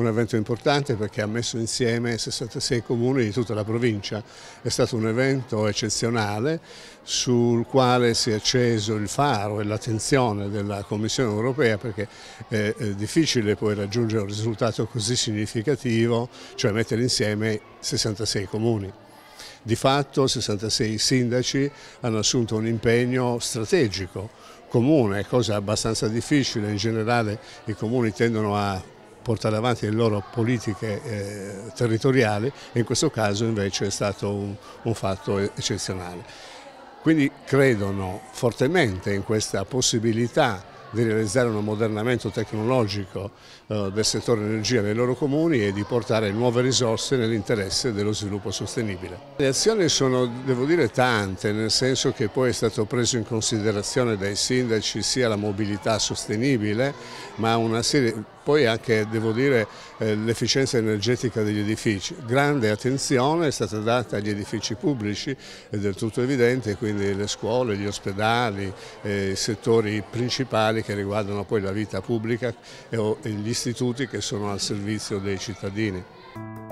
un evento importante perché ha messo insieme 66 comuni di tutta la provincia. È stato un evento eccezionale sul quale si è acceso il faro e l'attenzione della Commissione europea perché eh, è difficile poi raggiungere un risultato così significativo, cioè mettere insieme 66 comuni. Di fatto 66 sindaci hanno assunto un impegno strategico comune, cosa abbastanza difficile, in generale i comuni tendono a portare avanti le loro politiche eh, territoriali e in questo caso invece è stato un, un fatto eccezionale. Quindi credono fortemente in questa possibilità di realizzare un ammodernamento tecnologico eh, del settore energia nei loro comuni e di portare nuove risorse nell'interesse dello sviluppo sostenibile. Le azioni sono, devo dire, tante, nel senso che poi è stato preso in considerazione dai sindaci sia la mobilità sostenibile, ma una serie poi anche devo dire eh, l'efficienza energetica degli edifici. Grande attenzione è stata data agli edifici pubblici, è del tutto evidente, quindi le scuole, gli ospedali, eh, i settori principali che riguardano poi la vita pubblica e gli istituti che sono al servizio dei cittadini.